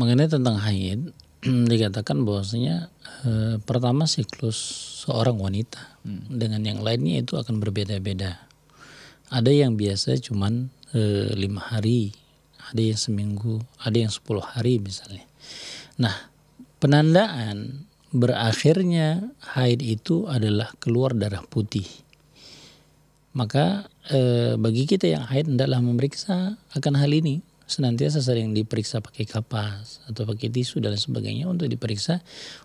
mengenai tentang haid dikatakan bahwasanya e, pertama siklus seorang wanita hmm. dengan yang lainnya itu akan berbeda-beda. Ada yang biasa cuman e, lima hari, ada yang seminggu, ada yang sepuluh hari misalnya. Nah penandaan berakhirnya haid itu adalah keluar darah putih. Maka e, bagi kita yang haid hendaklah memeriksa akan hal ini senantiasa sering diperiksa pakai kapas atau pakai tisu dan sebagainya untuk diperiksa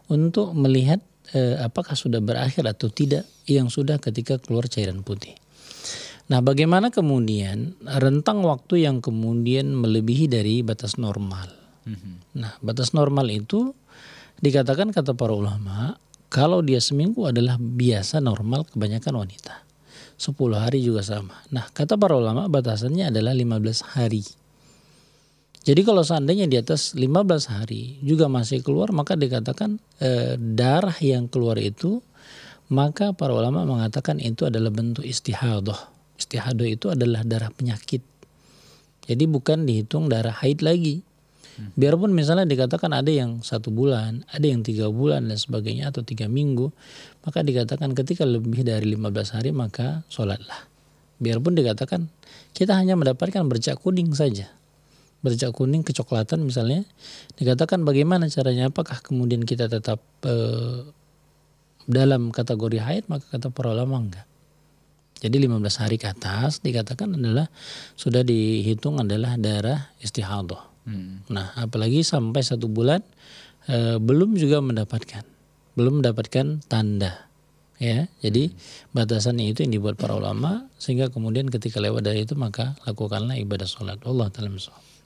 untuk melihat e, apakah sudah berakhir atau tidak yang sudah ketika keluar cairan putih. Nah, bagaimana kemudian rentang waktu yang kemudian melebihi dari batas normal? Mm-hmm. Nah, batas normal itu dikatakan kata para ulama kalau dia seminggu adalah biasa normal kebanyakan wanita. 10 hari juga sama. Nah, kata para ulama batasannya adalah 15 hari. Jadi kalau seandainya di atas 15 hari juga masih keluar maka dikatakan e, darah yang keluar itu maka para ulama mengatakan itu adalah bentuk istihadoh. Istihadoh itu adalah darah penyakit. Jadi bukan dihitung darah haid lagi. Hmm. Biarpun misalnya dikatakan ada yang satu bulan, ada yang tiga bulan dan sebagainya atau tiga minggu, maka dikatakan ketika lebih dari 15 hari maka sholatlah. Biarpun dikatakan kita hanya mendapatkan bercak kuning saja, bercak kuning kecoklatan misalnya dikatakan bagaimana caranya apakah kemudian kita tetap e, dalam kategori haid maka kata para ulama enggak jadi 15 hari ke atas dikatakan adalah sudah dihitung adalah darah istihadah hmm. nah apalagi sampai satu bulan e, belum juga mendapatkan belum mendapatkan tanda ya jadi hmm. batasan itu yang dibuat para ulama sehingga kemudian ketika lewat dari itu maka lakukanlah ibadah sholat Allah taala